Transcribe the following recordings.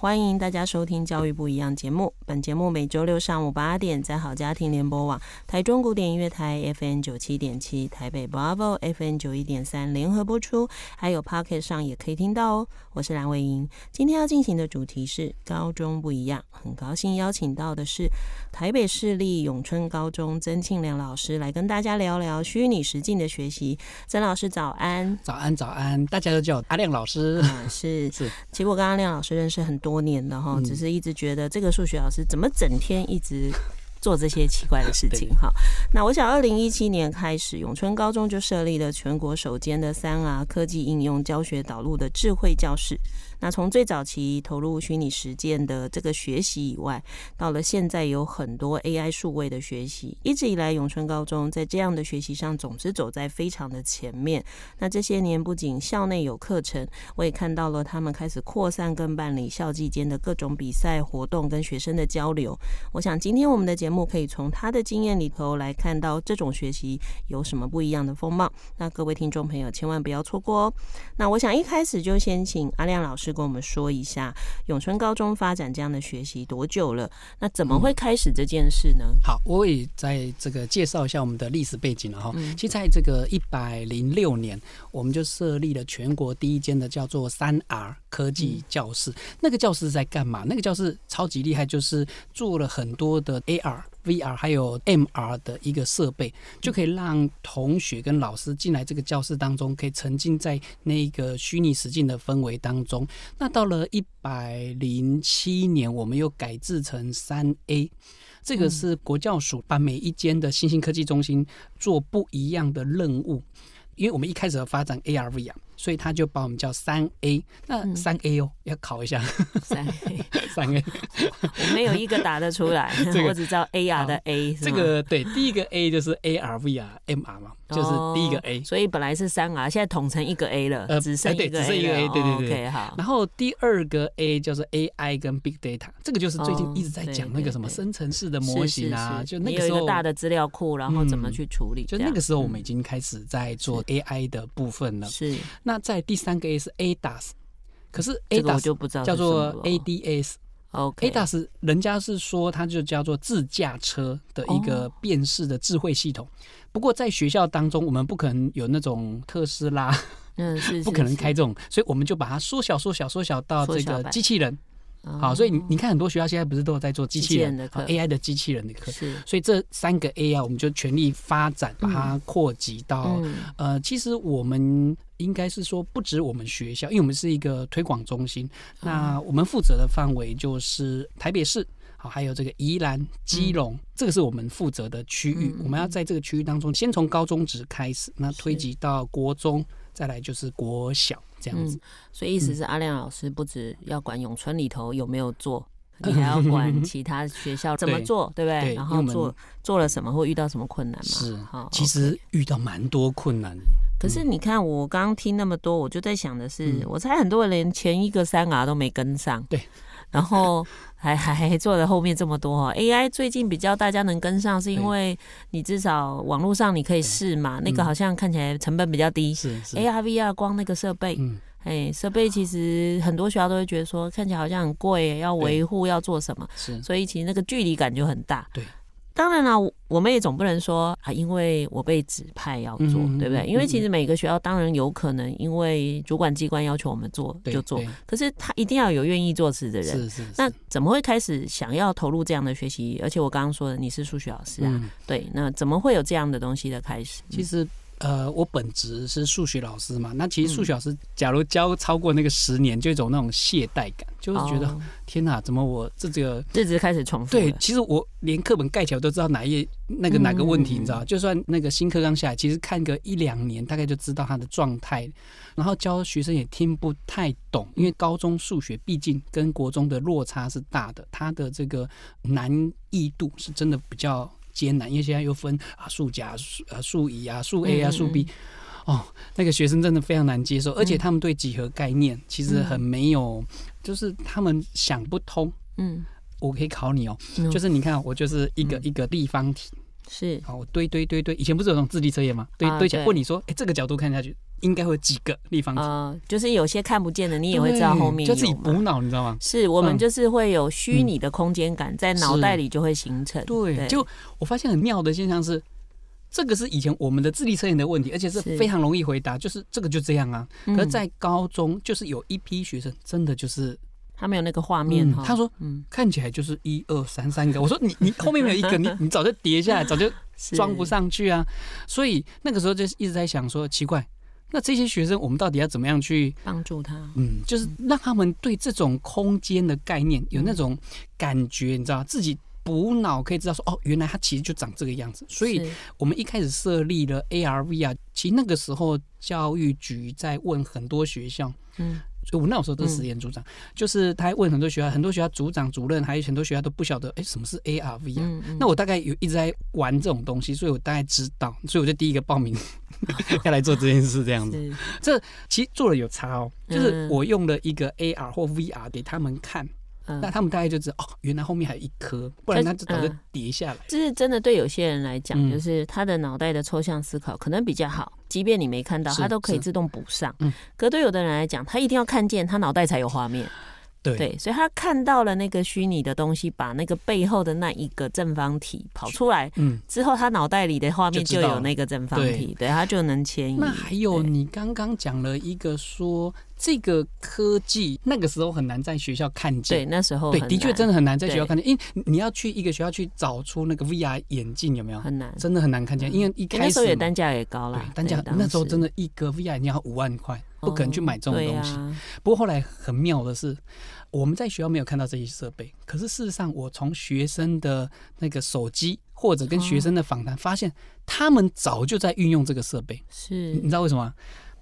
欢迎大家收听教育不一样节目。本节目每周六上午八点在好家庭联播网、台中古典音乐台 F N 九七点七、台北 Bravo F N 九一点三联合播出，还有 Pocket 上也可以听到哦。我是蓝伟英，今天要进行的主题是高中不一样。很高兴邀请到的是台北市立永春高中曾庆良老师来跟大家聊聊虚拟实境的学习。曾老师早安！早安早安！大家都叫阿亮老师。是是，其实我跟阿亮老师认识很多。多年的哈，只是一直觉得这个数学老师怎么整天一直做这些奇怪的事情哈。那我想，二零一七年开始，永春高中就设立了全国首间的三啊科技应用教学导入的智慧教室。那从最早期投入虚拟实践的这个学习以外，到了现在有很多 AI 数位的学习。一直以来，永春高中在这样的学习上总是走在非常的前面。那这些年不仅校内有课程，我也看到了他们开始扩散跟办理校际间的各种比赛活动跟学生的交流。我想今天我们的节目可以从他的经验里头来看到这种学习有什么不一样的风貌。那各位听众朋友千万不要错过哦。那我想一开始就先请阿亮老师。就跟我们说一下，永春高中发展这样的学习多久了？那怎么会开始这件事呢？好，我也在这个介绍一下我们的历史背景了哈。其实，在这个一百零六年，我们就设立了全国第一间的叫做三 R 科技教室。那个教室在干嘛？那个教室超级厉害，就是做了很多的 AR。VR 还有 MR 的一个设备，就可以让同学跟老师进来这个教室当中，可以沉浸在那个虚拟实境的氛围当中。那到了一百零七年，我们又改制成三 A，这个是国教署把每一间的新兴科技中心做不一样的任务，因为我们一开始发展 AR、VR。所以他就把我们叫三 A，那三 A 哦，要考一下。三 A，三 A，没有一个答得出来，我只知道 A R 的 A 是这个对，第一个 A 就是 A R V r m R 嘛。就是第一个 A，所以本来是三 R，现在统成一个 A 了，只剩一个 A。对对对，OK 好。然后第二个 A 叫做 AI 跟 Big Data，这个就是最近一直在讲那个什么生成式的模型啊，就那个时候大的资料库，然后怎么去处理。就那个时候我们已经开始在做 AI 的部分了。是。那在第三个 A 是 A d a s 可是 A d 不知道叫做 ADS。哎，大师，人家是说它就叫做自驾车的一个辨式的智慧系统，不过在学校当中，我们不可能有那种特斯拉，嗯，是 不可能开这种，所以我们就把它缩小、缩小、缩小到这个机器人。好，所以你你看，很多学校现在不是都有在做机器人和 AI 的机器人的课？是，所以这三个 AI，我们就全力发展，把它扩及到呃，其实我们应该是说，不止我们学校，因为我们是一个推广中心，那我们负责的范围就是台北市，好，还有这个宜兰、基隆，这个是我们负责的区域。我们要在这个区域当中，先从高中职开始，那推及到国中，再来就是国小。这样子，所以意思是阿亮老师不止要管永春里头有没有做，你还要管其他学校怎么做，对不对？然后做做了什么，会遇到什么困难嘛？是，其实遇到蛮多困难。可是你看，我刚刚听那么多，我就在想的是，我猜很多人连前一个三牙都没跟上。对。然后还还做了后面这么多 AI，最近比较大家能跟上，是因为你至少网络上你可以试嘛。那个好像看起来成本比较低，是 ARV r 光那个设备，哎，设备其实很多学校都会觉得说，看起来好像很贵，要维护要做什么，是，所以其实那个距离感就很大。对，当然了。我们也总不能说啊，因为我被指派要做，对不对？因为其实每个学校当然有可能，因为主管机关要求我们做就做，可是他一定要有愿意做事的人。是是是。那怎么会开始想要投入这样的学习？而且我刚刚说的，你是数学老师啊，对，那怎么会有这样的东西的开始？其实。呃，我本职是数学老师嘛，那其实数学老师，假如教超过那个十年，就有那种懈怠感，就是觉得天哪，怎么我这个一直开始重复？对，其实我连课本盖起来都知道哪一页那个哪个问题，你知道？就算那个新课刚下来，其实看个一两年，大概就知道它的状态。然后教学生也听不太懂，因为高中数学毕竟跟国中的落差是大的，它的这个难易度是真的比较。艰难，因为现在又分啊数甲、数啊数乙啊数 a 啊数 b，哦，那个学生真的非常难接受，而且他们对几何概念其实很没有，就是他们想不通。嗯，我可以考你哦，就是你看我就是一个一个立方体，是好，我堆堆堆堆，以前不是有那种智力测验吗？堆堆起来问你说，哎，这个角度看下去。应该会有几个立方体，嗯，就是有些看不见的，你也会知道后面就自己补脑，你知道吗？是我们就是会有虚拟的空间感，在脑袋里就会形成。对，就我发现很妙的现象是，这个是以前我们的智力测验的问题，而且是非常容易回答，就是这个就这样啊。可是，在高中就是有一批学生真的就是他没有那个画面，他说，嗯，看起来就是一二三三个，我说你你后面没有一个，你你早就叠下来，早就装不上去啊。所以那个时候就一直在想说，奇怪。那这些学生，我们到底要怎么样去帮助他？嗯，就是让他们对这种空间的概念有那种感觉，你知道，自己补脑可以知道说，哦，原来他其实就长这个样子。所以我们一开始设立了 ARV 啊，其实那个时候教育局在问很多学校，嗯，我那时候是实验组长，就是他问很多学校，很多学校组长、主任，还有很多学校都不晓得，哎，什么是 ARV 啊？那我大概有一直在玩这种东西，所以我大概知道，所以我就第一个报名。要来做这件事，这样子，这其实做的有差哦。就是我用了一个 AR 或 VR 给他们看，那他们大概就知道哦，原来后面还有一颗，不然它就懂得叠下来。这是真的，对有些人来讲，就是他的脑袋的抽象思考可能比较好，即便你没看到，他都可以自动补上。嗯，可对有的人来讲，他一定要看见，他脑袋才有画面。对，所以他看到了那个虚拟的东西，把那个背后的那一个正方体跑出来，嗯，之后他脑袋里的画面就有那个正方体，对他就能迁移。那还有你刚刚讲了一个说这个科技那个时候很难在学校看见，对，那时候对，的确真的很难在学校看见，因为你要去一个学校去找出那个 VR 眼镜有没有很难，真的很难看见，因为一开始那时候也单价也高了，单价那时候真的一个 VR 你要五万块。不可能去买这种东西。不过后来很妙的是，我们在学校没有看到这些设备。可是事实上，我从学生的那个手机或者跟学生的访谈发现，他们早就在运用这个设备。是，你知道为什么？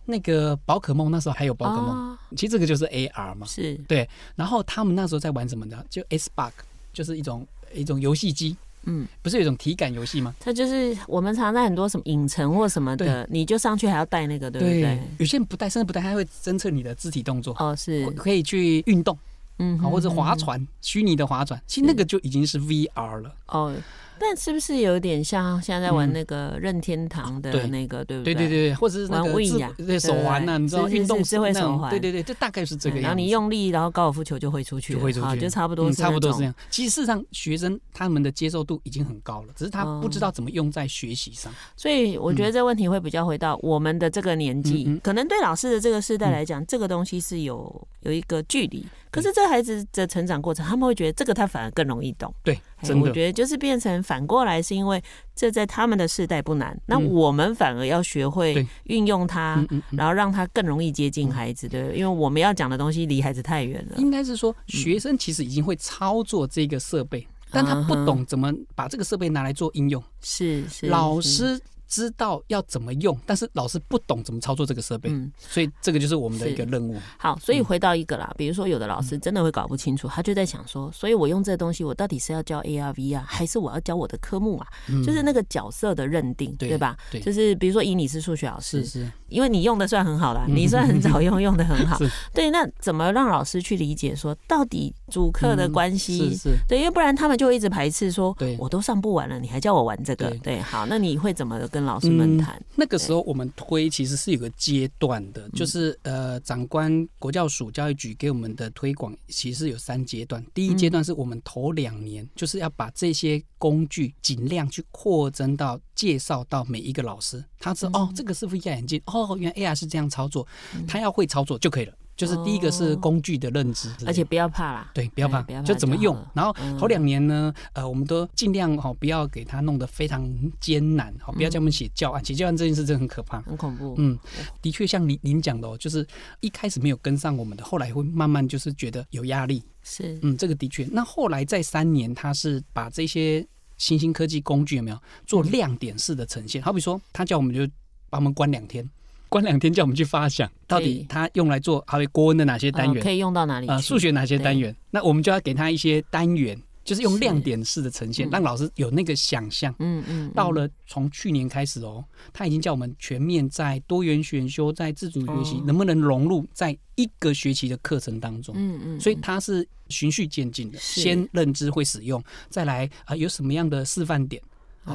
那个宝可梦那时候还有宝可梦，其实这个就是 AR 嘛。是对。然后他们那时候在玩什么的？就 s p a r 就是一种一种游戏机。嗯，不是有一种体感游戏吗？它就是我们常在很多什么影城或什么的，你就上去还要带那个，对不对？有些人不带，甚至不带，它会侦测你的肢体动作。哦，是可以去运动，嗯，或者划船，虚拟的划船，其实那个就已经是 VR 了。哦。但是不是有点像现在玩那个任天堂的那个，对不对？对对对对或者是玩那个智手环呢？你知道运动手环，对对对，这大概是这个样子。然后你用力，然后高尔夫球就会出去，就会出去，就差不多差不多这样。其实上学生他们的接受度已经很高了，只是他不知道怎么用在学习上。所以我觉得这问题会比较回到我们的这个年纪，可能对老师的这个世代来讲，这个东西是有有一个距离。可是这孩子的成长过程，他们会觉得这个他反而更容易懂。对。我觉得就是变成反过来，是因为这在他们的世代不难，那我们反而要学会运用它，然后让它更容易接近孩子，对对？因为我们要讲的东西离孩子太远了。应该是说，学生其实已经会操作这个设备，但他不懂怎么把这个设备拿来做应用。是是，老师。知道要怎么用，但是老师不懂怎么操作这个设备，嗯、所以这个就是我们的一个任务。好，所以回到一个啦，比如说有的老师真的会搞不清楚，他就在想说，所以我用这东西，我到底是要教 ARV 啊，还是我要教我的科目啊？就是那个角色的认定，对吧？就是比如说，以你是数学老师，是是，因为你用的算很好啦，你算很早用，用的很好。对，那怎么让老师去理解说，到底主客的关系？是是，对，因为不然他们就会一直排斥说，我都上不完了，你还叫我玩这个？对，好，那你会怎么？跟老师们谈，那个时候我们推其实是有个阶段的，就是呃，长官国教署教育局给我们的推广其实有三阶段。第一阶段是我们头两年，就是要把这些工具尽量去扩增到介绍到每一个老师，他是哦，这个是 v 驾眼镜，哦，原来 AI 是这样操作，他要会操作就可以了。就是第一个是工具的认知，而且不要怕啦。对，不要怕，就怎么用。然后头两年呢，呃，我们都尽量哦，不要给他弄得非常艰难，好，不要叫我们写教案，写教案这件事真的很可怕，很恐怖。嗯，的确，像您您讲的，就是一开始没有跟上我们的，后来会慢慢就是觉得有压力。是，嗯，这个的确。那后来在三年，他是把这些新兴科技工具有没有做亮点式的呈现，好比说，他叫我们就把我们关两天。关两天叫我们去发想，到底他用来做还有国文的哪些单元？可以用到哪里？啊，数学哪些单元？那我们就要给他一些单元，就是用亮点式的呈现，让老师有那个想象。嗯嗯。到了从去年开始哦，他已经叫我们全面在多元选修，在自主学习能不能融入在一个学期的课程当中？嗯嗯。所以它是循序渐进的，先认知会使用，再来啊有什么样的示范点？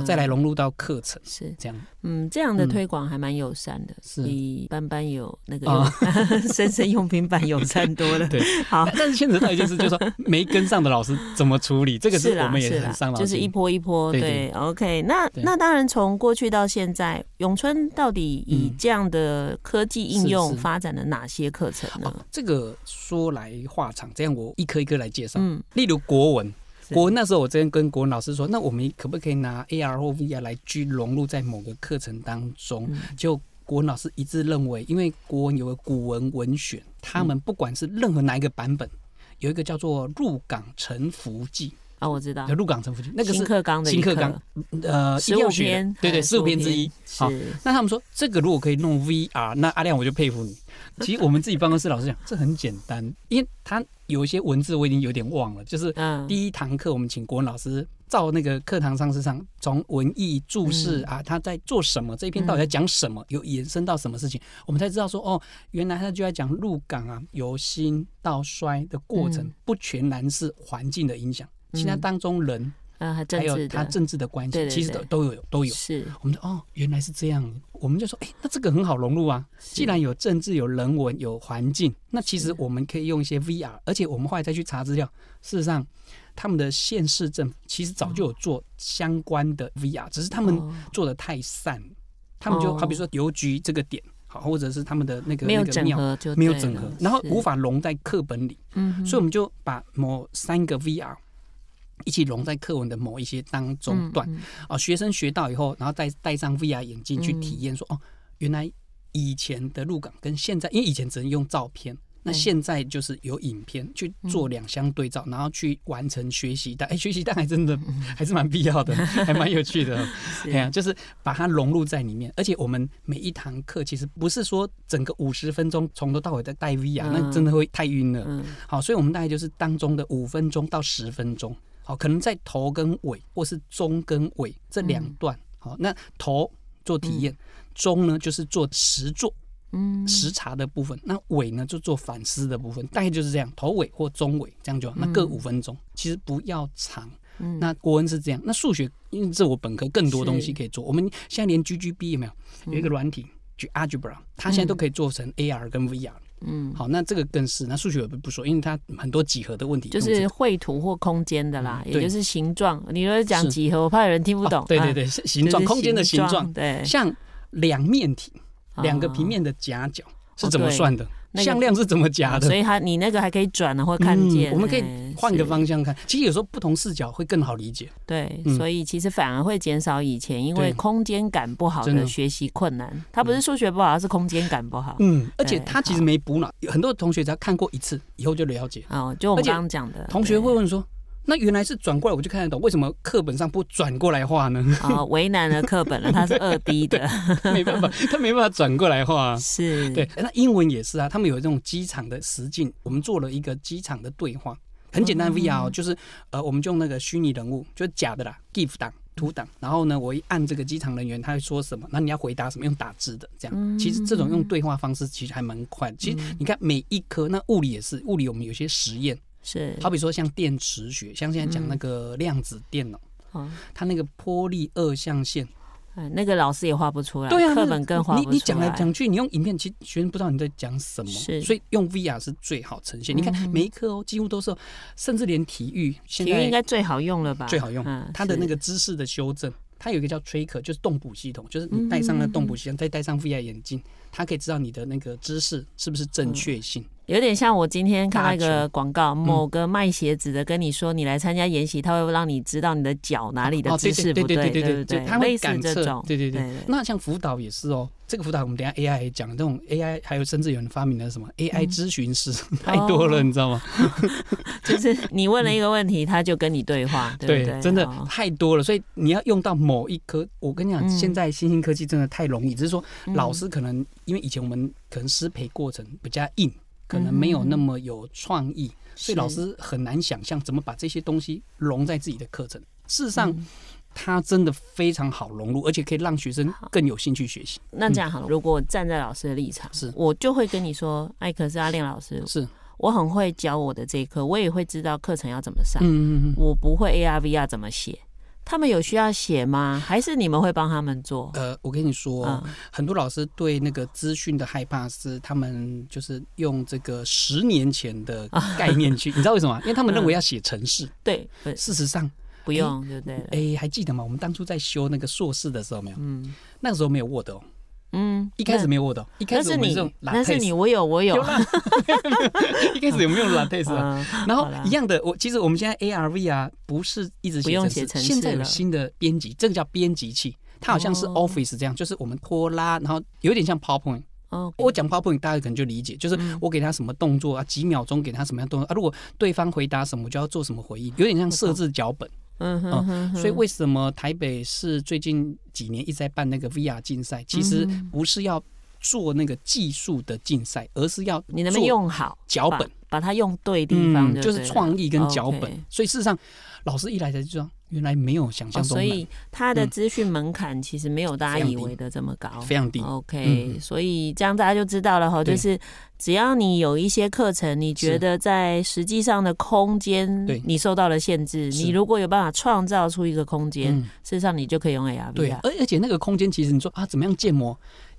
再来融入到课程，是这样。嗯，这样的推广还蛮友善的，比班班有那个 生生用平板友善多了。对，好。但是现实到底就是，就说 没跟上的老师怎么处理？这个是我们也很伤脑就是一波一波，对。OK，那那当然，从过去到现在，永春到底以这样的科技应用发展了哪些课程呢？这个说来话长，这样我一颗一颗来介绍。嗯，例如国文。国文那时候，我之前跟国文老师说，那我们可不可以拿 A R 或 V R 来去融入在某个课程当中？就国文老师一致认为，因为国文有个古文文选，他们不管是任何哪一个版本，有一个叫做《入港沉浮记》啊，我知道。《入港沉浮记》那个是新课纲的新课纲，呃，十五篇，对对，十五篇之一。好，那他们说这个如果可以弄 V R，那阿亮我就佩服你。其实我们自己办公室老师讲，这很简单，因为他。有一些文字我已经有点忘了，就是第一堂课我们请国文老师照那个课堂上是上，从文艺注释啊，他在做什么？这一篇到底在讲什么？有延伸到什么事情？我们才知道说，哦，原来他就在讲入港啊，由兴到衰的过程，不全然是环境的影响，现在当中人。还有它政治的关系，其实都都有都有。是，我们说哦，原来是这样，我们就说，哎，那这个很好融入啊。既然有政治、有人文、有环境，那其实我们可以用一些 VR。而且我们后来再去查资料，事实上，他们的县市政府其实早就有做相关的 VR，只是他们做的太散，他们就好比说邮局这个点，好，或者是他们的那个没有整合，就没有整合，然后无法融在课本里。嗯，所以我们就把某三个 VR。一起融在课文的某一些当中段啊，学生学到以后，然后再戴上 VR 眼镜去体验，说哦，原来以前的入港跟现在，因为以前只能用照片，那现在就是有影片去做两相对照，然后去完成学习的。哎，学习当然真的还是蛮必要的，还蛮有趣的。哎呀，就是把它融入在里面，而且我们每一堂课其实不是说整个五十分钟从头到尾在戴 VR，那真的会太晕了。好，所以我们大概就是当中的五分钟到十分钟。好，可能在头跟尾，或是中跟尾这两段。好，那头做体验，中呢就是做实做，嗯，实查的部分。那尾呢就做反思的部分，大概就是这样。头尾或中尾这样就好，那各五分钟，其实不要长。嗯，那郭恩是这样。那数学因为这我本科更多东西可以做，我们现在连 GGB 有没有？有一个软体就 Algebra，它现在都可以做成 AR 跟 VR。嗯，好，那这个更是那数学我不说，因为它很多几何的问题，就是绘图或空间的啦，也就是形状。你果讲几何，我怕有人听不懂。对对对，形状、空间的形状，对，像两面体，两个平面的夹角是怎么算的？向量是怎么加的？所以它你那个还可以转呢，或看见。我们可以换个方向看，其实有时候不同视角会更好理解。对，所以其实反而会减少以前因为空间感不好的学习困难。他不是数学不好，而是空间感不好。嗯，而且他其实没补脑，很多同学只要看过一次，以后就了解。哦，就我们刚讲的，同学会问说。那原来是转过来我就看得懂，为什么课本上不转过来画呢？啊，为难了课本了，它是二 D 的，没办法，他没办法转过来画。是，对，那英文也是啊，他们有这种机场的实境，我们做了一个机场的对话，很简单，VR 就是，呃，我们就用那个虚拟人物，就是假的啦，gif 档、图档，然后呢，我一按这个机场人员，他会说什么，那你要回答什么，用打字的这样。其实这种用对话方式其实还蛮快，其实你看每一科，那物理也是，物理我们有些实验。是，好比说像电池学，像现在讲那个量子电脑，它那个波粒二象限。哎，那个老师也画不出来，对啊，课本更画不出来。你你讲来讲去，你用影片，其实学生不知道你在讲什么，所以用 VR 是最好呈现。你看每一课哦，几乎都是，甚至连体育，体育应该最好用了吧？最好用，它的那个知识的修正，它有一个叫 Tracker，就是动补系统，就是你戴上了动补系统，再戴上 VR 眼镜，它可以知道你的那个知识是不是正确性。有点像我今天看到一个广告，某个卖鞋子的跟你说你来参加研习，他会让你知道你的脚哪里的姿势不对，对对对？他会感测，对对对。那像辅导也是哦，这个辅导我们等下 AI 讲，这种 AI 还有甚至有人发明的什么 AI 咨询师 太多了，你知道吗？就是你问了一个问题，他就跟你对话，对，真的太多了，所以你要用到某一科，我跟你讲，现在新兴科技真的太容易，只是说老师可能因为以前我们可能师培过程比较硬。可能没有那么有创意，所以老师很难想象怎么把这些东西融在自己的课程。事实上，它真的非常好融入，而且可以让学生更有兴趣学习。那这样好，了，如果站在老师的立场，是我就会跟你说，艾克斯阿亮老师是，我很会教我的这一课，我也会知道课程要怎么上。嗯嗯嗯，我不会 AR VR 怎么写。他们有需要写吗？还是你们会帮他们做？呃，我跟你说，很多老师对那个资讯的害怕是，他们就是用这个十年前的概念去，你知道为什么？因为他们认为要写程式。对，事实上不用，对不对？哎，还记得吗？我们当初在修那个硕士的时候，没有，嗯，那个时候没有 Word。嗯，一开始没有我的，一开始我是拉配色，是你我有我有，一开始有没有拉配色？然后一样的，我其实我们现在 A R V 啊不是一直不用写程式，现在有新的编辑，这个叫编辑器，它好像是 Office 这样，就是我们拖拉，然后有点像 PowerPoint，哦，我讲 PowerPoint 大家可能就理解，就是我给他什么动作啊，几秒钟给他什么样动作啊，如果对方回答什么，我就要做什么回应，有点像设置脚本。嗯嗯所以为什么台北是最近几年一直在办那个 VR 竞赛？其实不是要做那个技术的竞赛，而是要你能不能用好脚本，把它用对地方，就是创意跟脚本。所以事实上，老师一来才知道。原来没有想象中，所以它的资讯门槛其实没有大家以为的这么高，非常低。OK，所以这样大家就知道了哈，就是只要你有一些课程，你觉得在实际上的空间你受到了限制，你如果有办法创造出一个空间，事实上你就可以用 AI。对，而而且那个空间其实你说啊，怎么样建模？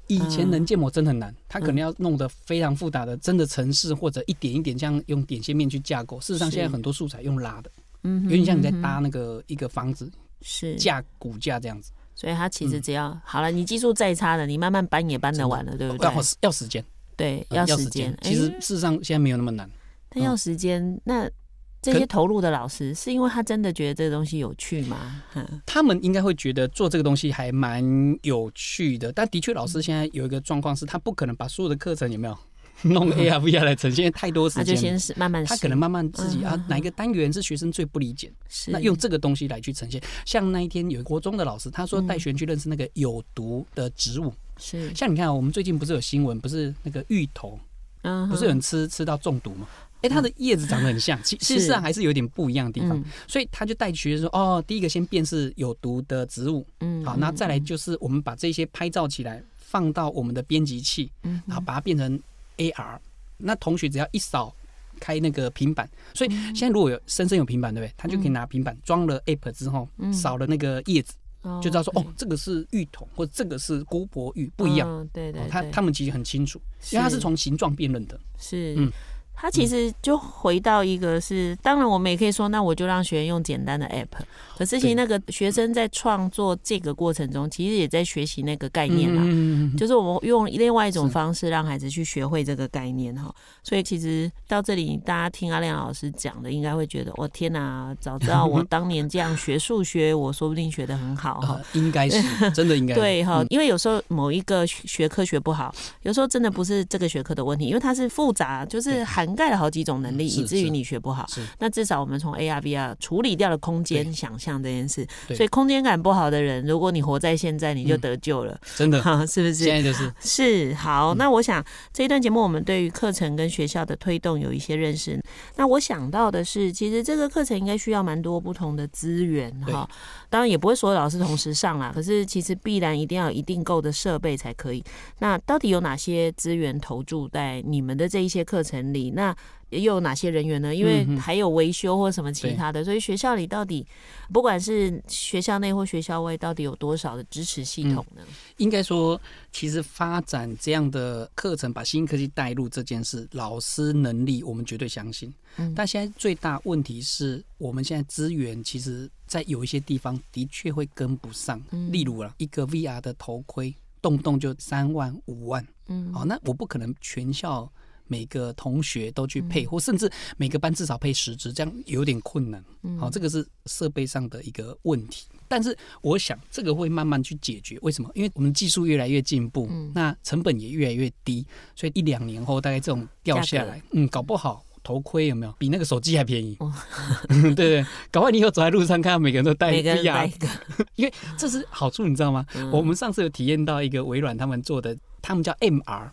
以前能建模真很难，他可能要弄得非常复杂的，真的城市或者一点一点样用点线面去架构。事实上，现在很多素材用拉的。有点像你在搭那个一个房子，是架骨架这样子。所以它其实只要好了，你技术再差的，你慢慢搬也搬得完了，对不对？要时间。对，要时间。其实事实上现在没有那么难。但要时间，那这些投入的老师是因为他真的觉得这个东西有趣吗？他们应该会觉得做这个东西还蛮有趣的。但的确，老师现在有一个状况是，他不可能把所有的课程有没有？弄 AR VR 来呈现太多时间，就先是慢慢，他可能慢慢自己啊，哪一个单元是学生最不理解，那用这个东西来去呈现。像那一天有国中的老师，他说带学生去认识那个有毒的植物，是像你看，我们最近不是有新闻，不是那个芋头，嗯，不是有人吃吃到中毒吗？哎，它的叶子长得很像，其实上还是有点不一样的地方，所以他就带学生说，哦，第一个先辨识有毒的植物，嗯，好，那再来就是我们把这些拍照起来，放到我们的编辑器，嗯，然后把它变成。A R，那同学只要一扫开那个平板，所以现在如果有深深有平板，对不对？他就可以拿平板装了 app 之后，扫了那个叶子，就知道说哦，这个是玉桶，或者这个是古柏玉不一样。对对，他他们其实很清楚，因为它是从形状辨认的。是嗯。他其实就回到一个，是当然我们也可以说，那我就让学员用简单的 app。可是其实那个学生在创作这个过程中，其实也在学习那个概念啦。嗯嗯 就是我们用另外一种方式让孩子去学会这个概念哈。所以其实到这里，大家听阿亮老师讲的，应该会觉得，我天哪，早知道我 当年这样学数学，我说不定学得很好哈。应该是真的应该。对哈，因为有时候某一个学科学不好，有时候真的不是这个学科的问题，因为它是复杂，就是还。涵盖了好几种能力，以至于你学不好。那至少我们从 ARVR 处理掉了空间想象这件事，所以空间感不好的人，如果你活在现在，你就得救了，真的，是不是？现在就是是好。那我想这一段节目，我们对于课程跟学校的推动有一些认识。那我想到的是，其实这个课程应该需要蛮多不同的资源哈。当然也不会所有老师同时上啦，可是其实必然一定要一定够的设备才可以。那到底有哪些资源投注在你们的这一些课程里？那又有哪些人员呢？因为还有维修或什么其他的，所以学校里到底，不管是学校内或学校外，到底有多少的支持系统呢？应该说，其实发展这样的课程，把新科技带入这件事，老师能力我们绝对相信。嗯，但现在最大问题是我们现在资源，其实在有一些地方的确会跟不上。例如啊，一个 VR 的头盔，动不动就三万五万。嗯，好，那我不可能全校。每个同学都去配，或甚至每个班至少配十支，这样有点困难。好，这个是设备上的一个问题。但是我想这个会慢慢去解决。为什么？因为我们技术越来越进步，那成本也越来越低，所以一两年后大概这种掉下来。嗯，搞不好头盔有没有比那个手机还便宜？对 对，搞完你以后走在路上看到每个人都戴，每个一 因为这是好处，你知道吗？我们上次有体验到一个微软他们做的，他们叫 MR。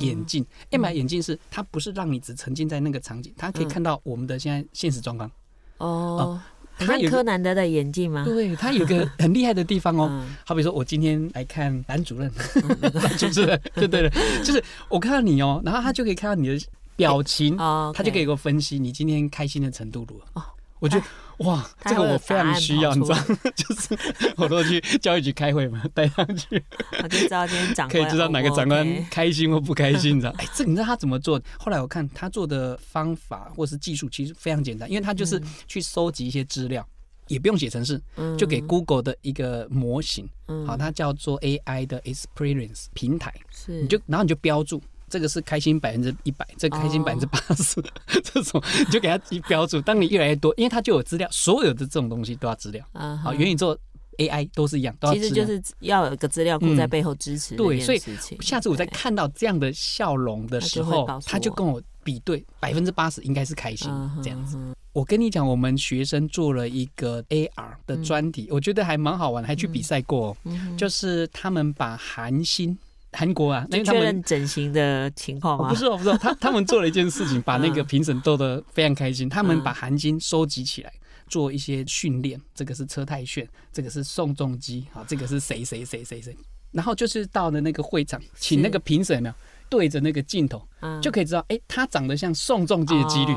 眼镜，AI 眼镜是它不是让你只沉浸在那个场景，它可以看到我们的现在现实状况。哦，探柯南的的眼镜吗？对，它有个很厉害的地方哦，好比说，我今天来看男主任，男主任，对对对，就是我看到你哦，然后他就可以看到你的表情，他就可以给我分析你今天开心的程度如何。哦，我觉得。哇，这个我非常需要，你知道，就是我都去教育局开会嘛，带上去，我就知道今天长官可以知道哪个长官开心或不开心，你知道？哎，这你知道他怎么做？后来我看他做的方法或是技术其实非常简单，因为他就是去搜集一些资料，也不用写程式，就给 Google 的一个模型，嗯，好，它叫做 AI 的 Experience 平台，是，你就然后你就标注。这个是开心百分之一百，这开心百分之八十，这种就给它一标注。当你越来越多，因为它就有资料，所有的这种东西都要资料啊。好，原宇宙 AI 都是一样，都要。其实就是要有个资料库在背后支持。对，所以下次我在看到这样的笑容的时候，他就跟我比对，百分之八十应该是开心这样子。我跟你讲，我们学生做了一个 AR 的专题，我觉得还蛮好玩，还去比赛过。嗯，就是他们把寒心。韩国啊，那他们整形的情况啊？不是，不是，他 他们做了一件事情，把那个评审逗得非常开心。他们把韩金收集起来，做一些训练。这个是车太炫，这个是宋仲基，啊，这个是谁谁谁谁谁。然后就是到了那个会场，请那个评审没有对着那个镜头，就可以知道，哎，他长得像宋仲基的几率。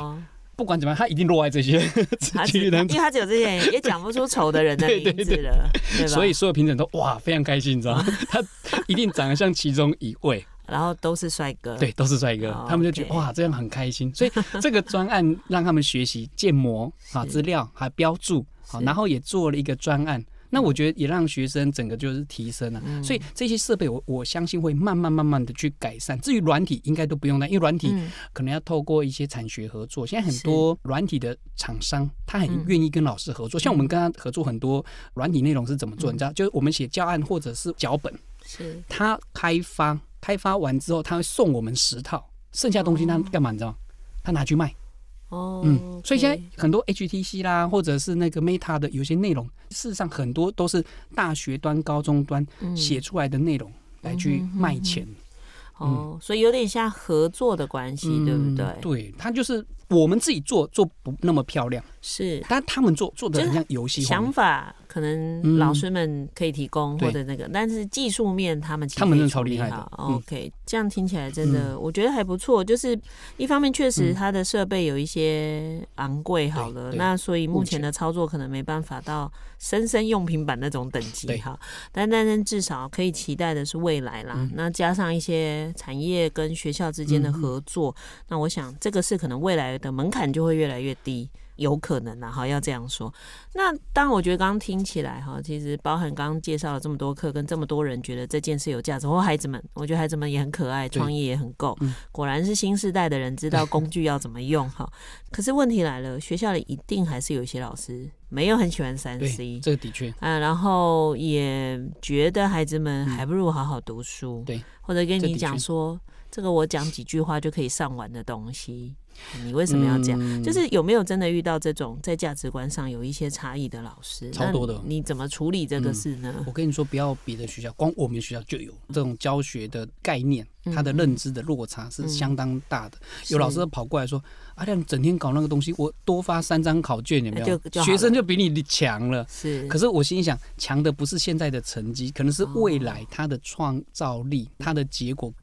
不管怎么样，他一定落在这些，因为他只有这些也讲不出丑的人的 名字了，对所以所有评审都哇非常开心，你知道吗？他一定长得像其中一位，然后都是帅哥，对，都是帅哥，他们就觉得哇这样很开心，所以这个专案让他们学习建模啊，资料还标注好，然后也做了一个专案。那我觉得也让学生整个就是提升了，所以这些设备我我相信会慢慢慢慢的去改善。至于软体，应该都不用担因为软体可能要透过一些产学合作。现在很多软体的厂商，他很愿意跟老师合作。像我们跟他合作很多软体内容是怎么做？你知道，就是我们写教案或者是脚本，是，他开发开发完之后，他会送我们十套，剩下东西他干嘛？你知道，他拿去卖。哦，嗯，所以现在很多 HTC 啦，或者是那个 Meta 的有些内容，事实上很多都是大学端、高中端写出来的内容来去卖钱。哦，所以有点像合作的关系，对不对？对他就是我们自己做做不那么漂亮，是，但他们做做的很像游戏想法。可能老师们可以提供或者那个，但是技术面他们他们真的超厉害的。OK，这样听起来真的，我觉得还不错。就是一方面确实它的设备有一些昂贵好了，那所以目前的操作可能没办法到生生用平板那种等级哈。但但是至少可以期待的是未来啦。那加上一些产业跟学校之间的合作，那我想这个是可能未来的门槛就会越来越低。有可能啊，哈，要这样说。那当然，我觉得刚刚听起来，哈，其实包含刚刚介绍了这么多课，跟这么多人觉得这件事有价值，或孩子们，我觉得孩子们也很可爱，创意也很够。果然是新时代的人知道 工具要怎么用，哈。可是问题来了，学校里一定还是有一些老师没有很喜欢三 C，这个的确，嗯，然后也觉得孩子们还不如好好读书，对，或者跟你讲说，这个我讲几句话就可以上完的东西。你为什么要讲？就是有没有真的遇到这种在价值观上有一些差异的老师？超多的，你怎么处理这个事呢？我跟你说，不要别的学校，光我们学校就有这种教学的概念，他的认知的落差是相当大的。有老师跑过来说：“阿亮整天搞那个东西，我多发三张考卷，你们学生就比你强了。”是。可是我心想，强的不是现在的成绩，可能是未来他的创造力，他的结果。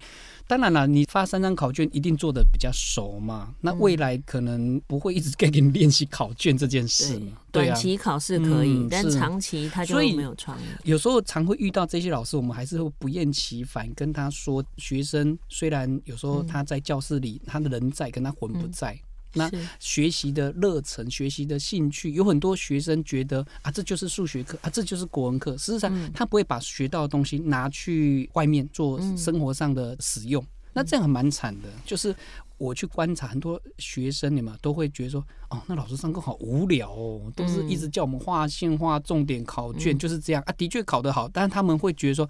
当然了，你发三张考卷，一定做的比较熟嘛。那未来可能不会一直给你练习考卷这件事。对，短期考试可以，但长期他就没有创意。有时候常会遇到这些老师，我们还是会不厌其烦跟他说：学生虽然有时候他在教室里，他的人在，跟他魂不在。那学习的热忱、学习的兴趣，有很多学生觉得啊，这就是数学课啊，这就是国文课。事实上，他不会把学到的东西拿去外面做生活上的使用。那这样很蛮惨的，就是我去观察很多学生，你们都会觉得说，哦，那老师上课好无聊哦，都是一直叫我们画线、画重点、考卷，就是这样啊。的确考得好，但是他们会觉得说，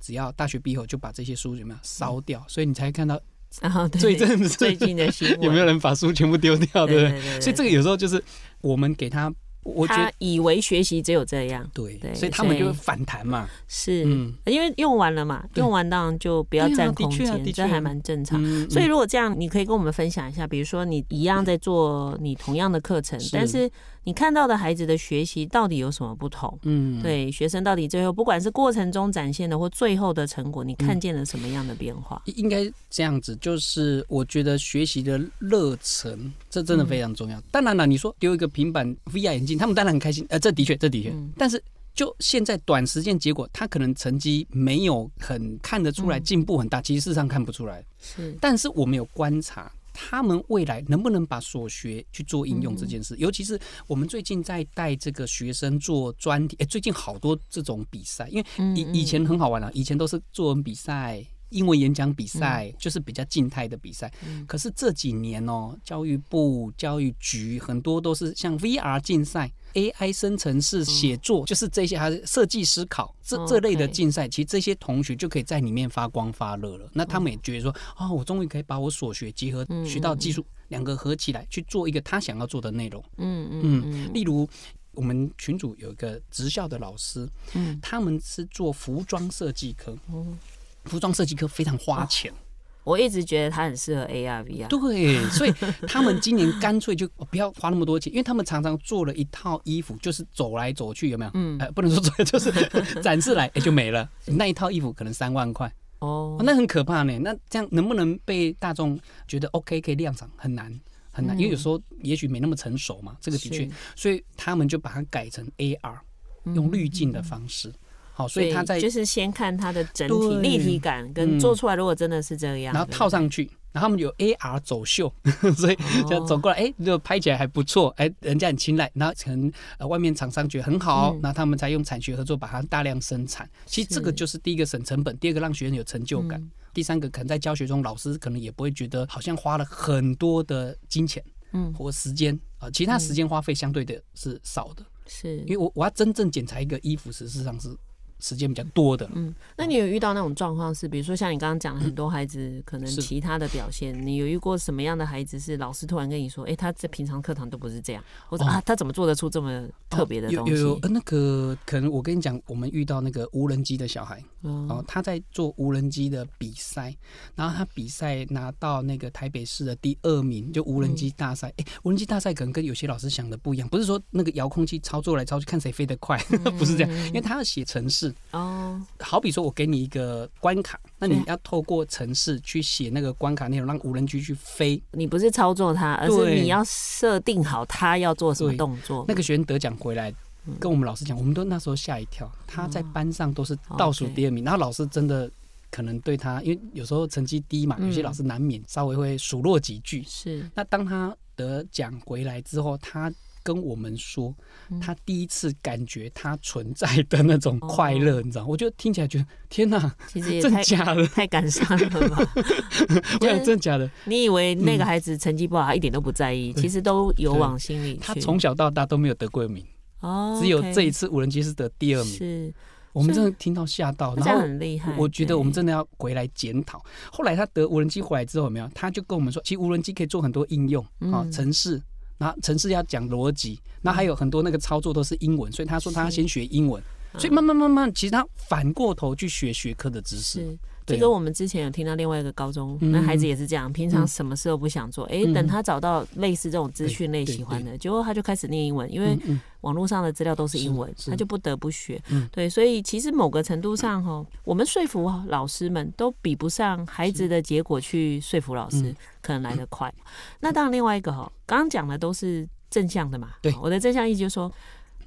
只要大学毕业后就把这些书怎么样烧掉，所以你才看到。然后，最近最近的新闻 有没有人把书全部丢掉？对不对？所以这个有时候就是我们给他。我得以为学习只有这样，对，所以他们就反弹嘛。是，嗯，因为用完了嘛，用完当然就不要占空间，这还蛮正常。所以如果这样，你可以跟我们分享一下，比如说你一样在做你同样的课程，但是你看到的孩子的学习到底有什么不同？嗯，对学生到底最后不管是过程中展现的或最后的成果，你看见了什么样的变化？应该这样子，就是我觉得学习的热忱，这真的非常重要。当然了，你说丢一个平板，V I。他们当然很开心，呃，这的确，这的确。但是就现在短时间结果，他可能成绩没有很看得出来进步很大，其实事实上看不出来。是，但是我们有观察他们未来能不能把所学去做应用这件事，尤其是我们最近在带这个学生做专题，哎，最近好多这种比赛，因为以以前很好玩了，以前都是作文比赛。英文演讲比赛就是比较静态的比赛，可是这几年哦，教育部、教育局很多都是像 VR 竞赛、AI 生成式写作，就是这些还设计思考这这类的竞赛，其实这些同学就可以在里面发光发热了。那他们也觉得说哦，我终于可以把我所学结合学到技术两个合起来去做一个他想要做的内容。嗯嗯例如我们群主有一个职校的老师，嗯，他们是做服装设计科。服装设计科非常花钱，我一直觉得他很适合 ARVR。对，所以他们今年干脆就不要花那么多钱，因为他们常常做了一套衣服，就是走来走去，有没有？嗯，不能说走，就是展示来，哎，就没了。那一套衣服可能三万块哦，那很可怕呢。那这样能不能被大众觉得 OK 可以量产？很难，很难，因为有时候也许没那么成熟嘛，这个的确。所以他们就把它改成 AR，用滤镜的方式。好，所以他在就是先看它的整体立体感跟做出来，如果真的是这样，然后套上去，然后他们有 AR 走秀，所以就走过来，哎，就拍起来还不错，哎，人家很青睐，然后可能呃外面厂商觉得很好，那他们才用产学合作把它大量生产。其实这个就是第一个省成本，第二个让学生有成就感，第三个可能在教学中老师可能也不会觉得好像花了很多的金钱，嗯，或时间啊，其他时间花费相对的是少的，是，因为我我要真正检查一个衣服，实质上是。时间比较多的，嗯，那你有遇到那种状况是，比如说像你刚刚讲的，很多孩子可能其他的表现，你有遇过什么样的孩子是老师突然跟你说，哎，他在平常课堂都不是这样，或者啊，他怎么做得出这么特别的东西？有有那个，可能我跟你讲，我们遇到那个无人机的小孩。哦，他在做无人机的比赛，然后他比赛拿到那个台北市的第二名，就无人机大赛。哎，无人机大赛可能跟有些老师想的不一样，不是说那个遥控器操作来操作看谁飞得快，不是这样，因为他要写程式。哦，好比说，我给你一个关卡，那你要透过程式去写那个关卡，内容，让无人机去飞。你不是操作它，而是你要设定好它要做什么动作。那个学生得奖回来。跟我们老师讲，我们都那时候吓一跳。他在班上都是倒数第二名，然后老师真的可能对他，因为有时候成绩低嘛，有些老师难免稍微会数落几句。是。那当他得奖回来之后，他跟我们说，他第一次感觉他存在的那种快乐，你知道？我就得听起来觉得天哪，其实真的假的？太感伤了吧？我想真的假的？你以为那个孩子成绩不好，一点都不在意？其实都有往心里。他从小到大都没有得过名。只有这一次无人机是得第二名，是，我们真的听到吓到，然后很厉害。我觉得我们真的要回来检讨。后来他得无人机回来之后，没有，他就跟我们说，其实无人机可以做很多应用啊，城市，那城市要讲逻辑，那还有很多那个操作都是英文，所以他说他要先学英文，所以慢慢慢慢，其实他反过头去学学科的知识。就跟我们之前有听到另外一个高中那孩子也是这样，平常什么事都不想做，哎，等他找到类似这种资讯类喜欢的，结果他就开始念英文，因为网络上的资料都是英文，他就不得不学。对，所以其实某个程度上哈，我们说服老师们都比不上孩子的结果去说服老师，可能来得快。那当然另外一个哈，刚刚讲的都是正向的嘛。对，我的正向意就是说。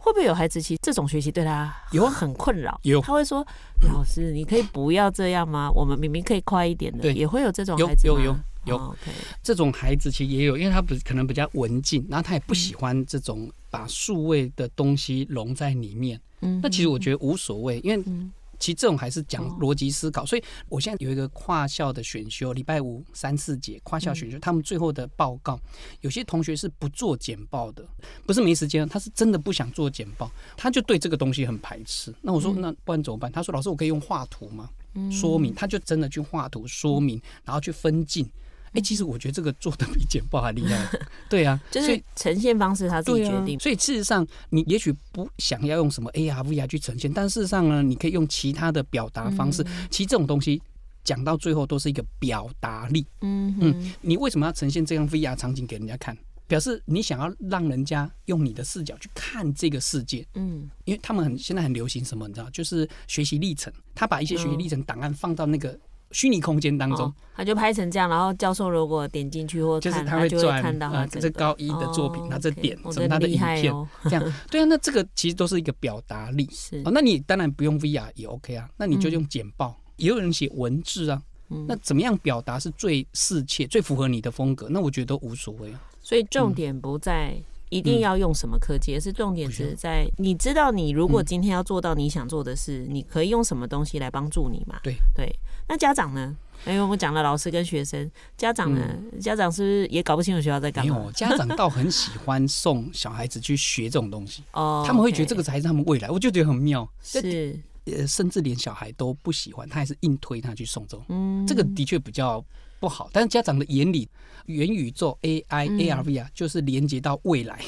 会不会有孩子其实这种学习对他有很困扰，有，他会说：“老师，你可以不要这样吗？我们明明可以快一点的。”也会有这种孩子有有有 o 有，这种孩子其实也有，因为他不可能比较文静，然后他也不喜欢这种把数位的东西融在里面。嗯，那其实我觉得无所谓，因为。其实这种还是讲逻辑思考，所以我现在有一个跨校的选修，礼拜五三四节跨校选修，他们最后的报告，有些同学是不做简报的，不是没时间，他是真的不想做简报，他就对这个东西很排斥。那我说那不然怎么办？他说老师，我可以用画图吗？说明他就真的去画图说明，然后去分镜。哎，其实我觉得这个做的比剪报还厉害，对啊，就是呈现方式他自己决定。所以事实上，你也许不想要用什么 AR VR 去呈现，但事实上呢，你可以用其他的表达方式。其实这种东西讲到最后都是一个表达力。嗯嗯，你为什么要呈现这样 VR 场景给人家看？表示你想要让人家用你的视角去看这个世界。嗯，因为他们很现在很流行什么，你知道，就是学习历程，他把一些学习历程档案放到那个。虚拟空间当中，他就拍成这样，然后教授如果点进去或就是他会转，呃，这高一的作品，他这点怎么他的影片这样？对啊，那这个其实都是一个表达力。是哦，那你当然不用 VR 也 OK 啊，那你就用简报，也有人写文字啊，那怎么样表达是最适切、最符合你的风格？那我觉得都无所谓。所以重点不在。一定要用什么科技？而是重点是在你知道，你如果今天要做到你想做的事，你可以用什么东西来帮助你嘛？对对。那家长呢？哎，我们讲了老师跟学生，家长呢？家长是不是也搞不清楚学校在干嘛？没有，家长倒很喜欢送小孩子去学这种东西。哦，他们会觉得这个才是他们未来。我就觉得很妙。是，呃，甚至连小孩都不喜欢，他还是硬推他去送走。嗯，这个的确比较。不好，但是家长的眼里，元宇宙、AI、ARV 啊，就是连接到未来。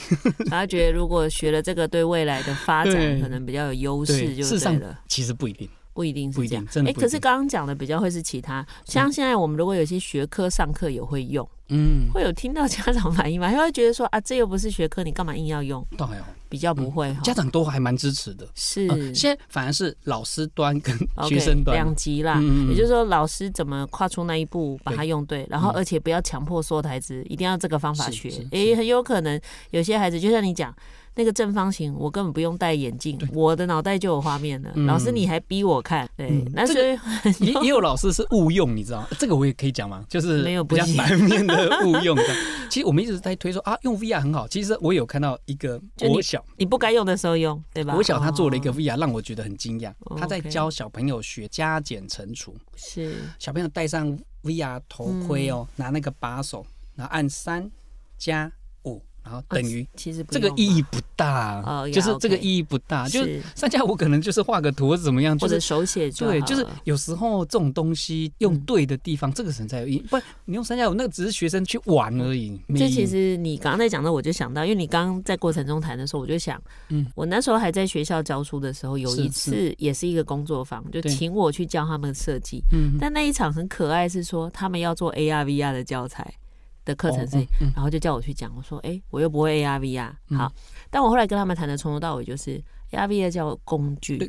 他 觉得如果学了这个，对未来的发展可能比较有优势，就对了。其实不一定。不一定是这样，哎，可是刚刚讲的比较会是其他，像现在我们如果有些学科上课也会用，嗯，会有听到家长反应吗？他会觉得说啊，这又不是学科，你干嘛硬要用？倒还好，比较不会，家长都还蛮支持的。是，现在反而是老师端跟学生端两级啦，也就是说，老师怎么跨出那一步把它用对，然后而且不要强迫说台子一定要这个方法学，也很有可能有些孩子就像你讲。那个正方形，我根本不用戴眼镜，我的脑袋就有画面了。老师，你还逼我看，对？那所以也也有老师是误用，你知道？这个我也可以讲吗？就是比较难面的 误用。其实我们一直在推说啊，用 VR 很好。其实我有看到一个国小，你不该用的时候用，对吧？国小他做了一个 VR，让我觉得很惊讶。他在教小朋友学加减乘除，是小朋友戴上 VR 头盔哦，拿那个把手，然后按三加。然后等于，其实这个意义不大，就是这个意义不大。就是三加五可能就是画个图或者怎么样，或者手写。对，就是有时候这种东西用对的地方，这个存在有意义。不，你用三加五，那个只是学生去玩而已。这其实你刚刚在讲的，我就想到，因为你刚刚在过程中谈的时候，我就想，嗯，我那时候还在学校教书的时候，有一次也是一个工作坊，就请我去教他们设计。嗯，但那一场很可爱，是说他们要做 ARVR 的教材。的课程是，然后就叫我去讲。我说，哎，我又不会 ARV 啊。好，但我后来跟他们谈的，从头到尾就是 ARV 要教工具，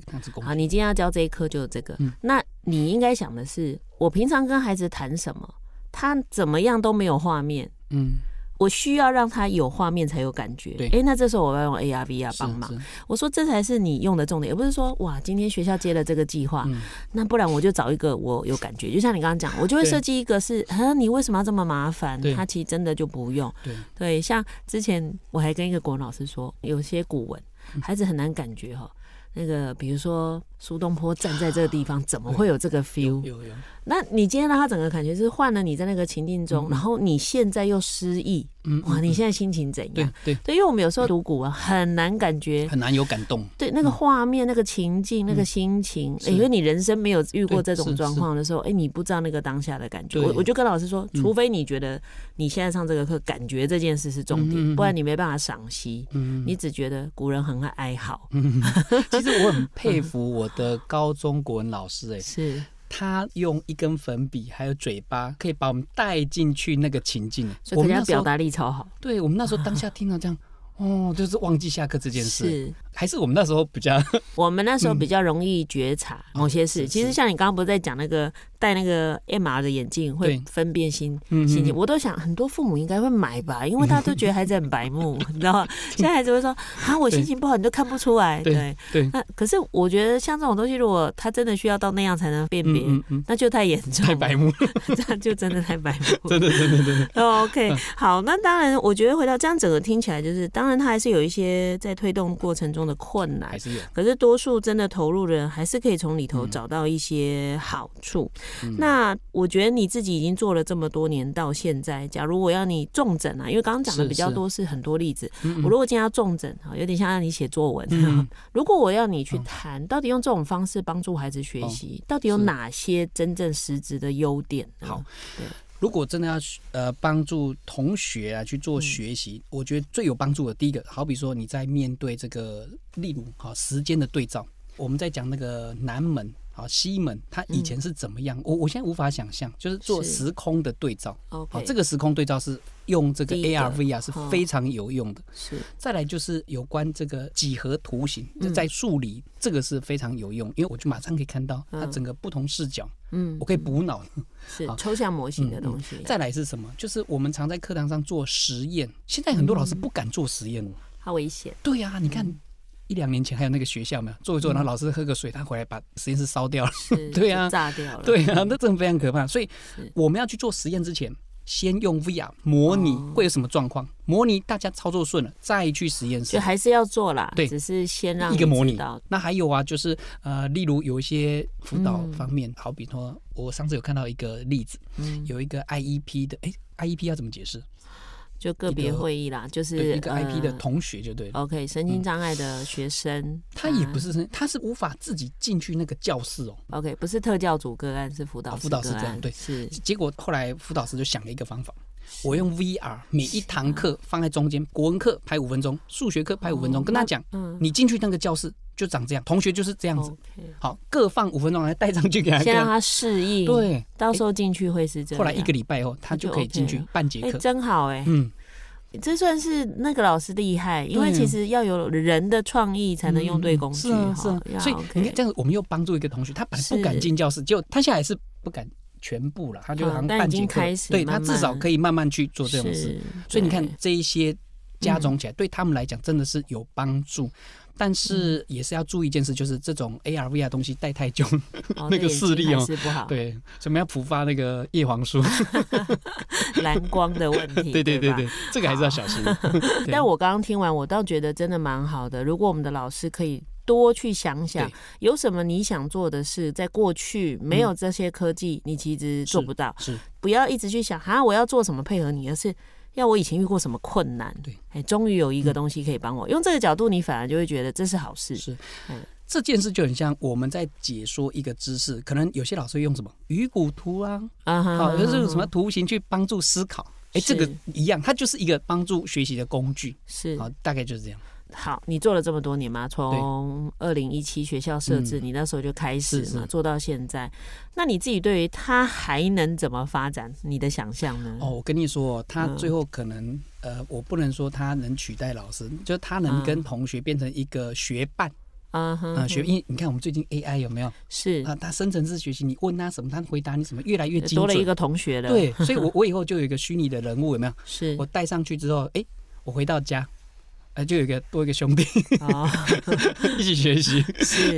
好，你今天要教这一课就是这个。那你应该想的是，我平常跟孩子谈什么，他怎么样都没有画面，嗯。我需要让他有画面才有感觉。对，哎，那这时候我要用 ARVR 帮忙。我说这才是你用的重点，也不是说哇，今天学校接了这个计划，那不然我就找一个我有感觉。就像你刚刚讲，我就会设计一个是，啊，你为什么要这么麻烦？他其实真的就不用。对，像之前我还跟一个国文老师说，有些古文孩子很难感觉哈。那个，比如说苏东坡站在这个地方，怎么会有这个 feel？有有。那你今天让他整个感觉是换了，你在那个情境中，然后你现在又失忆。嗯，哇，你现在心情怎样？对对，因为我们有时候读古文很难感觉，很难有感动。对那个画面、那个情境、那个心情，因为你人生没有遇过这种状况的时候，哎，你不知道那个当下的感觉。我我就跟老师说，除非你觉得你现在上这个课，感觉这件事是重点，不然你没办法赏析。嗯，你只觉得古人很爱哀嚎。其实我很 佩服我的高中国文老师，哎，是。他用一根粉笔，还有嘴巴，可以把我们带进去那个情境。所以人家表达力超好。对，我们那时候当下听到这样，哦，就是忘记下课这件事。还是我们那时候比较，我们那时候比较容易觉察某些事。其实像你刚刚不是在讲那个戴那个 M R 的眼镜会分辨心心情，我都想很多父母应该会买吧，因为他都觉得孩子很白目，你知道吗？现在孩子会说啊，我心情不好，你都看不出来。对对。那可是我觉得像这种东西，如果他真的需要到那样才能辨别，那就太严重，太白目了，样 就真的太白目。对对对对的。OK，好，那当然，我觉得回到这样整个听起来，就是当然他还是有一些在推动过程中。的困难还是有，可是多数真的投入的人还是可以从里头找到一些好处。那我觉得你自己已经做了这么多年到现在，假如我要你重诊啊，因为刚刚讲的比较多是很多例子，我如果今天要重诊啊，有点像让你写作文 如果我要你去谈，到底用这种方式帮助孩子学习，到底有哪些真正实质的优点呢？好，对。如果真的要呃帮助同学啊去做学习，我觉得最有帮助的，第一个，好比说你在面对这个，例如哈时间的对照，我们在讲那个南门好西门，它以前是怎么样，我我现在无法想象，就是做时空的对照，好，这个时空对照是用这个 ARV 啊是非常有用的。是，再来就是有关这个几何图形，就在数理这个是非常有用，因为我就马上可以看到它整个不同视角。嗯，我可以补脑，是抽象模型的东西。再来是什么？就是我们常在课堂上做实验，现在很多老师不敢做实验了，好危险。对呀，你看一两年前还有那个学校没有做一做，然后老师喝个水，他回来把实验室烧掉了，对呀，炸掉了，对呀，那真的非常可怕。所以我们要去做实验之前。先用 VR 模拟会有什么状况？模拟大家操作顺了，再去实验室，就还是要做啦。对，只是先让一个模拟。那还有啊，就是呃，例如有一些辅导方面，好比说，我上次有看到一个例子，有一个 IEP 的，哎，IEP 要怎么解释？就个别会议啦，就是一个 IP 的同学就对，OK，了。神经障碍的学生，他也不是，他是无法自己进去那个教室哦，OK，不是特教组个案，是辅导师个案，对，是，结果后来辅导师就想了一个方法。我用 VR，每一堂课放在中间，国文课拍五分钟，数学课拍五分钟，跟他讲，你进去那个教室就长这样，同学就是这样子，好，各放五分钟，来带上去给他，先让他适应，对，到时候进去会是这样。后来一个礼拜以后，他就可以进去半节课，真好哎，嗯，这算是那个老师厉害，因为其实要有人的创意才能用对工具，是，所以你看，这样子我们又帮助一个同学，他本来不敢进教室，结果他现在是不敢。全部了，他就好像半节课，对他至少可以慢慢去做这种事。所以你看这一些加总起来，对他们来讲真的是有帮助。但是也是要注意一件事，就是这种 ARVR 东西戴太久，那个视力哦，对，怎么样补发那个叶黄素？蓝光的问题，对对对对，这个还是要小心。但我刚刚听完，我倒觉得真的蛮好的。如果我们的老师可以。多去想想有什么你想做的事，在过去没有这些科技，你其实做不到。是，不要一直去想啊，我要做什么配合你，而是要我以前遇过什么困难，对，哎，终于有一个东西可以帮我。用这个角度，你反而就会觉得这是好事。是，嗯，这件事就很像我们在解说一个知识，可能有些老师用什么鱼骨图啊，啊哈，就是用什么图形去帮助思考。哎，这个一样，它就是一个帮助学习的工具。是，好，大概就是这样。好，你做了这么多年吗？从二零一七学校设置，你那时候就开始嘛，做到现在。那你自己对于它还能怎么发展，你的想象呢？哦，我跟你说，它最后可能，呃，我不能说它能取代老师，就它能跟同学变成一个学伴。嗯哼，学因你看我们最近 AI 有没有？是啊，它深层次学习，你问他什么，他回答你什么，越来越多了一个同学了。对，所以我 我以后就有一个虚拟的人物，有没有？是，我带上去之后，哎，我回到家。哎，就有一个多一个兄弟，一起学习。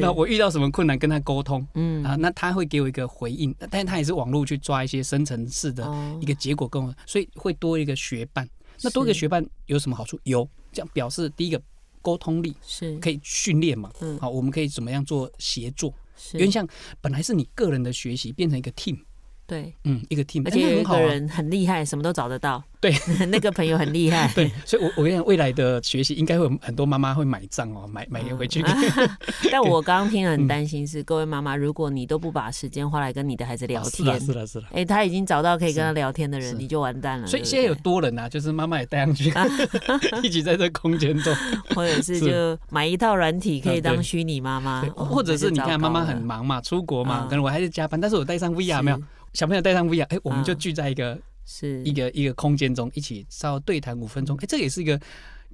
那我遇到什么困难，跟他沟通，嗯，啊，那他会给我一个回应，但他也是网络去抓一些深层次的一个结果跟我，所以会多一个学伴。那多一个学伴有什么好处？有，这样表示第一个沟通力是可以训练嘛？嗯，好，我们可以怎么样做协作？因为像本来是你个人的学习，变成一个 team。对，嗯，一个 team，而且很多人很厉害，什么都找得到。对，那个朋友很厉害。对，所以，我我跟你讲未来的学习，应该会有很多妈妈会买账哦，买买回去。但我刚刚听了很担心是，各位妈妈，如果你都不把时间花来跟你的孩子聊天，是了，是了，是了。哎，他已经找到可以跟他聊天的人，你就完蛋了。所以现在有多人啊，就是妈妈也带上去，一起在这空间中，或者是就买一套软体可以当虚拟妈妈，或者是你看妈妈很忙嘛，出国嘛，可能我还是加班，但是我带上 V R 没有。小朋友带上 VR，哎，我们就聚在一个是一个一个空间中，一起稍微对谈五分钟，哎，这也是一个，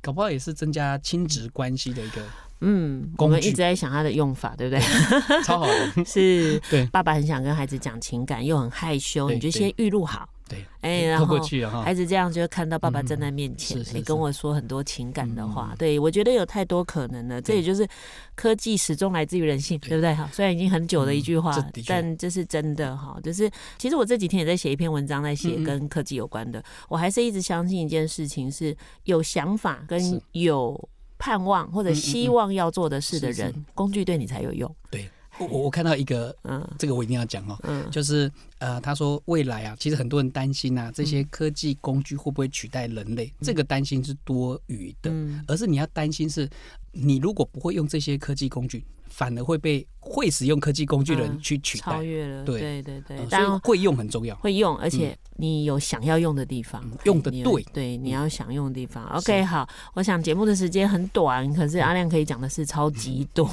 搞不好也是增加亲子关系的一个，嗯，我们一直在想它的用法，对不对？超好，是，对，爸爸很想跟孩子讲情感，又很害羞，你就先预录好。对，哎，然后孩子这样就看到爸爸站在面前，你跟我说很多情感的话。对，我觉得有太多可能了。这也就是科技始终来自于人性，对不对？哈，虽然已经很久的一句话，但这是真的哈。就是其实我这几天也在写一篇文章，在写跟科技有关的。我还是一直相信一件事情：是有想法跟有盼望或者希望要做的事的人，工具对你才有用。对。我我看到一个，嗯，这个我一定要讲哦，嗯，就是呃，他说未来啊，其实很多人担心啊，这些科技工具会不会取代人类，这个担心是多余的，嗯，而是你要担心是，你如果不会用这些科技工具，反而会被。会使用科技工具人去取代，超越了，对对对，当然，会用很重要，会用，而且你有想要用的地方，用的对，对，你要想用的地方。OK，好，我想节目的时间很短，可是阿亮可以讲的是超级多。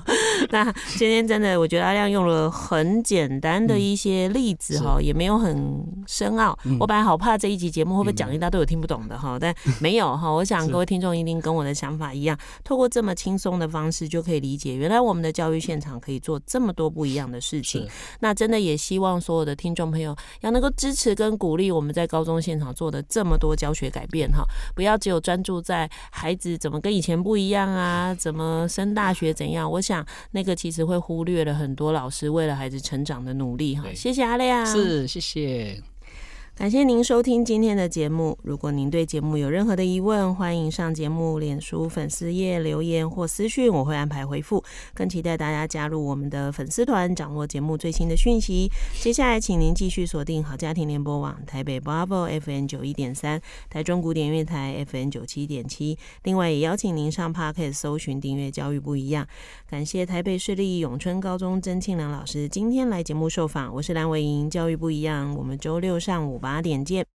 那今天真的，我觉得阿亮用了很简单的一些例子哈，也没有很深奥。我本来好怕这一集节目会不会讲一大堆我听不懂的哈，但没有哈。我想各位听众一定跟我的想法一样，透过这么轻松的方式就可以理解，原来我们的教育现场。可以做这么多不一样的事情，那真的也希望所有的听众朋友要能够支持跟鼓励我们在高中现场做的这么多教学改变哈，不要只有专注在孩子怎么跟以前不一样啊，怎么升大学怎样，我想那个其实会忽略了很多老师为了孩子成长的努力哈。谢谢阿亮，是谢谢。感谢您收听今天的节目。如果您对节目有任何的疑问，欢迎上节目脸书粉丝页留言或私讯，我会安排回复。更期待大家加入我们的粉丝团，掌握节目最新的讯息。接下来，请您继续锁定好家庭联播网台北 b b o F N 九一点三、台中古典乐台 F N 九七点七。另外，也邀请您上 Podcast 搜寻订阅“教育不一样”。感谢台北市立永春高中曾庆良老师今天来节目受访。我是蓝伟莹，教育不一样。我们周六上午吧。打点键